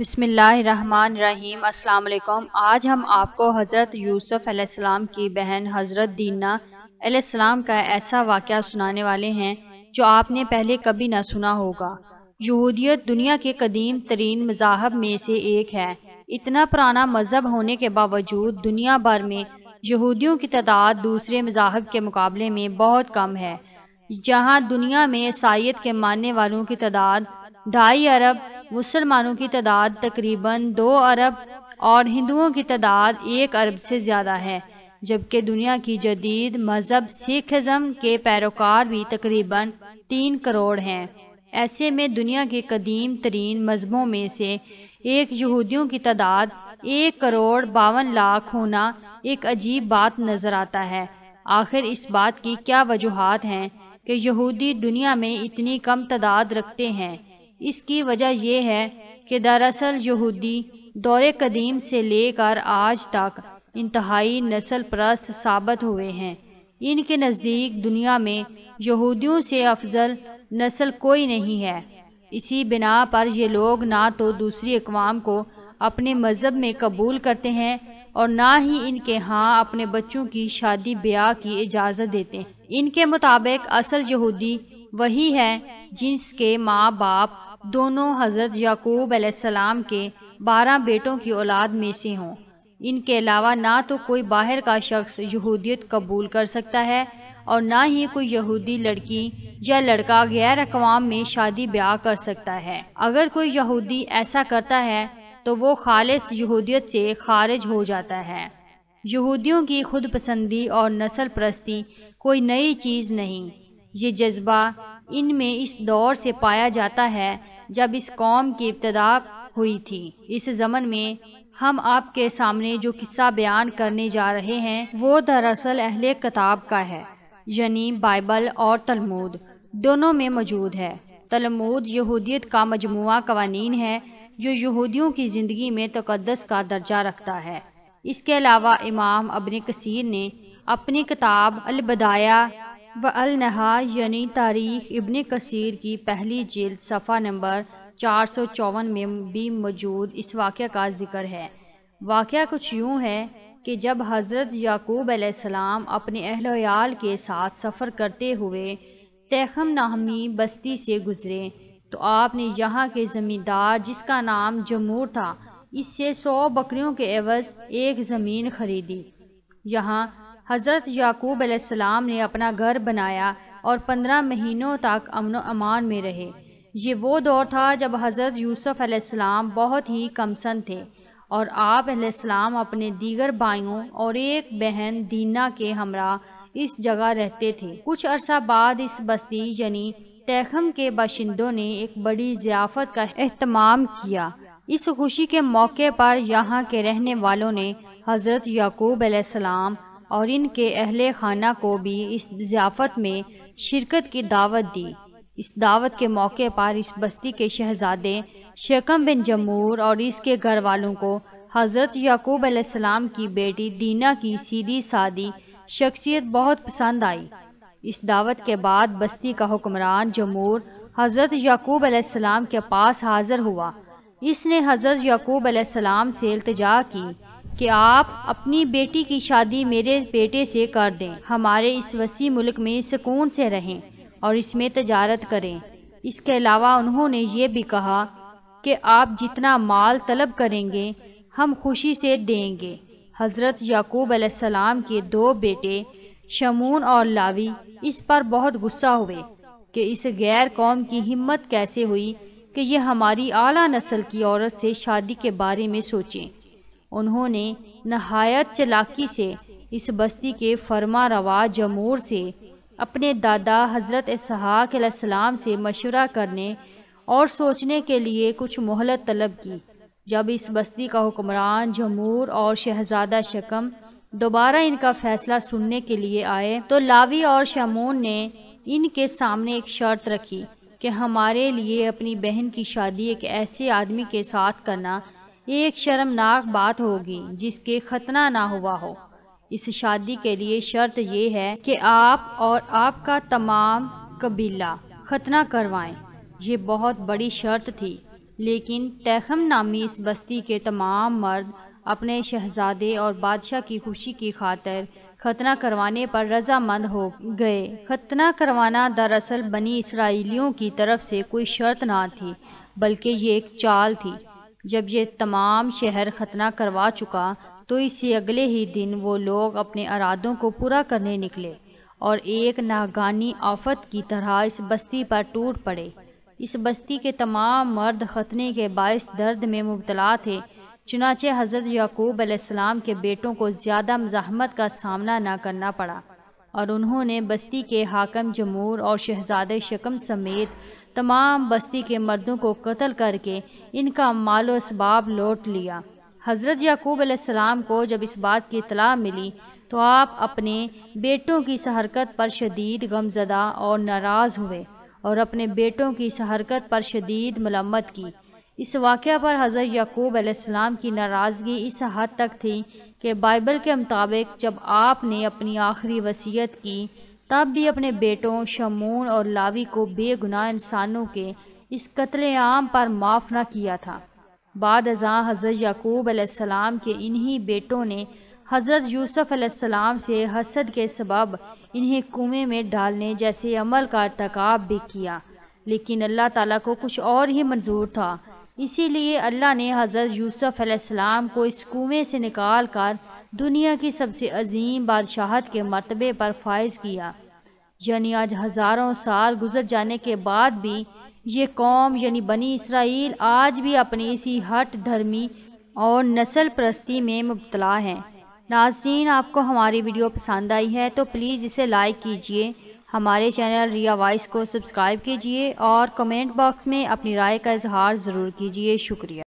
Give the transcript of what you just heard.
अस्सलाम वालेकुम आज हम आपको हज़रत यूसुफ़ अलैहिस्सलाम की बहन हज़रत दीना अलैहिस्सलाम का ऐसा वाक़ सुनाने वाले हैं जो आपने पहले कभी ना सुना होगा यहूदियत दुनिया के कदीम तरीन मजाहब में से एक है इतना पुराना मज़हब होने के बावजूद दुनिया भर में यहूदियों की तादाद दूसरे मजाहब के मुकाबले में बहुत कम है जहाँ दुनिया में ईसाइत के मानने वालों की तादाद ढाई अरब मुसलमानों की तादाद तकरीबन दो अरब और हिंदुओं की तादाद एक अरब से ज़्यादा है जबकि दुनिया की जदीद मजहब सिखम के पैरोकार भी तकरीबन तीन करोड़ हैं ऐसे में दुनिया के कदीम तरीन मजहबों में से एक यहूदियों की तादाद एक करोड़ बावन लाख होना एक अजीब बात नज़र आता है आखिर इस बात की क्या वजूहत हैं कि यहूदी दुनिया में इतनी कम तादाद रखते हैं इसकी वजह यह है कि दरअसल यहूदी दौरे कदीम से लेकर आज तक इंतहाई नस्ल परस्त साबित हुए हैं इनके नज़दीक दुनिया में यहूदियों से अफजल नस्ल कोई नहीं है इसी बिना पर ये लोग ना तो दूसरी अकवाम को अपने मज़हब में कबूल करते हैं और ना ही इनके हाँ अपने बच्चों की शादी ब्याह की इजाज़त देते हैं इनके मुताबिक असल यहूदी वही है जिसके माँ बाप दोनों हज़रत याकूब अलैहिस्सलाम के बारह बेटों की औलाद में से हों इनके अलावा ना तो कोई बाहर का शख्स यहूदियत कबूल कर सकता है और ना ही कोई यहूदी लड़की या लड़का गैर अकवाम में शादी ब्याह कर सकता है अगर कोई यहूदी ऐसा करता है तो वो खालिश यहूदियत से खारिज हो जाता है यहूदियों की खुद पसंदी और नसल परस्ती कोई नई चीज़ नहीं ये जज्बा इनमें इस दौर से पाया जाता है जब इस कौम की इब्तदा हुई थी इस ज़मन में हम आपके सामने जो किस्सा बयान करने जा रहे हैं वो दरअसल अहले किताब का है यानी बाइबल और तलमूद दोनों में मौजूद है तलमूद यहूदियत का मजमू कवानीन है जो यहूदियों की ज़िंदगी में तकदस का दर्जा रखता है इसके अलावा इमाम अबन कसीर ने अपनी किताब अलबदाया व अलनहा यानी तारीख इबन कसीर की पहली जल्द सफ़ा नंबर चार सौ चौवन में भी मौजूद इस वाक़ का जिक्र है वाक़ कुछ यूँ है कि जब हज़रत याकूब आसमाम अपने अहलोयाल के साथ सफ़र करते हुए तहम नाहमी बस्ती से गुज़रे तो आपने यहाँ के ज़मींदार जिसका नाम जमूर था इससे सौ बकरियों के एवज़ एक ज़मीन खरीदी यहाँ हज़रत याकूब आसमाम ने अपना घर बनाया और पंद्रह महीनों तक अमन अमान में रहे ये वो दौर था जब हज़रत यूसुफ आसमाम बहुत ही कमसन थे और आप आपाम अपने दीगर भाइयों और एक बहन दीना के हमरा इस जगह रहते थे कुछ अरसा बाद इस बस्ती यानी तैखम के बाशिंदों ने एक बड़ी ज़ियाफ़त का अहतमाम किया इस खुशी के मौके पर यहाँ के रहने वालों ने हज़रत याकूब आसमाम और इनके अहले खाना को भी इस ज़ियाफ़त में शिरकत की दावत दी इस दावत के मौके पर इस बस्ती के शहजादे शेकम बिन जमूर और इसके घर वालों को हज़रत याकूब आसमाम की बेटी दीना की सीधी सादी शख्सियत बहुत पसंद आई इस दावत के बाद बस्ती का हुक्मरान जमूर हज़रत याकूब आसमाम के पास हाज़िर हुआ इसने हज़रत याकूब आसमाम से अल्तजा की कि आप अपनी बेटी की शादी मेरे बेटे से कर दें हमारे इस वसी मुल्क में सुकून से रहें और इसमें तजारत करें इसके अलावा उन्होंने ये भी कहा कि आप जितना माल तलब करेंगे हम खुशी से देंगे हज़रत याकूब अलैहिस्सलाम के दो बेटे शमून और लावी इस पर बहुत गुस्सा हुए कि इस गैर कौम की हिम्मत कैसे हुई कि ये हमारी आला नस्ल की औरत से शादी के बारे में सोचें उन्होंने नहायत चलाकी से इस बस्ती के फरमा रवा जमूर से अपने दादा हज़रत इसहाक से मशवरा करने और सोचने के लिए कुछ मोहलत तलब की जब इस बस्ती का हुक्मरान जमूर और शहजादा शकम दोबारा इनका फैसला सुनने के लिए आए तो लावी और शमून ने इनके सामने एक शर्त रखी कि हमारे लिए अपनी बहन की शादी एक ऐसे आदमी के साथ करना ये एक शर्मनाक बात होगी जिसके खतना ना हुआ हो इस शादी के लिए शर्त ये है कि आप और आपका तमाम कबीला खतना करवाएं ये बहुत बड़ी शर्त थी लेकिन तैखम नामी इस बस्ती के तमाम मर्द अपने शहजादे और बादशाह की खुशी की खातर खतना करवाने पर रजामंद हो गए खतना करवाना दरअसल बनी इसराइलियों की तरफ से कोई शर्त ना थी बल्कि ये एक चाल थी जब ये तमाम शहर खतना करवा चुका तो इससे अगले ही दिन वो लोग अपने अरादों को पूरा करने निकले और एक नागानी आफत की तरह इस बस्ती पर टूट पड़े इस बस्ती के तमाम मर्द खतने के बायस दर्द में मुबतला थे चुनाचे हज़रत याकूब अलैहिस्सलाम के बेटों को ज़्यादा मज़ाहमत का सामना ना करना पड़ा और उन्होंने बस्ती के हाकम जमूर और शहजादे शकम समेत तमाम बस्ती के मर्दों को कत्ल करके इनका मालो इसबाब लौट लिया हज़रत याकूब आसमाम को जब इस बात की इतला मिली तो आप अपने बेटों की सहरकत पर शदीद गमजदा और नाराज़ हुए और अपने बेटों की सहरकत पर शदीद मलम्मत की इस वाक़ पर हज़रत याकूब सलाम की नाराज़गी इस हद तक थी कि बाइबल के मुताबिक जब आपने अपनी आखिरी वसीयत की तब भी अपने बेटों शमून और लावी को बेगुनाह इंसानों के इस कत्लेआम पर माफ़ न किया था बाद अजा हज़रत याकूब अलैहिस्सलाम के इन्हीं बेटों ने हज़रत यूसुफ अलैहिस्सलाम से हसद के सबब इन्हें कुएं में डालने जैसे अमल का इरतकाब भी किया लेकिन अल्लाह ताला को कुछ और ही मंजूर था इसीलिए अल्लाह ने हज़रत यूसुफ अलैहिस्सलाम को इस कुएं से निकाल कर दुनिया की सबसे अजीम बादशाहत के मरतबे पर फायज़ किया यानी आज हज़ारों साल गुजर जाने के बाद भी ये कौम यानी बनी इसराइल आज भी अपनी इसी हट धर्मी और नस्ल परस्ती में मुबतला है नाजरीन आपको हमारी वीडियो पसंद आई है तो प्लीज़ इसे लाइक कीजिए हमारे चैनल रिया वॉइस को सब्सक्राइब कीजिए और कमेंट बॉक्स में अपनी राय का इजहार ज़रूर कीजिए शुक्रिया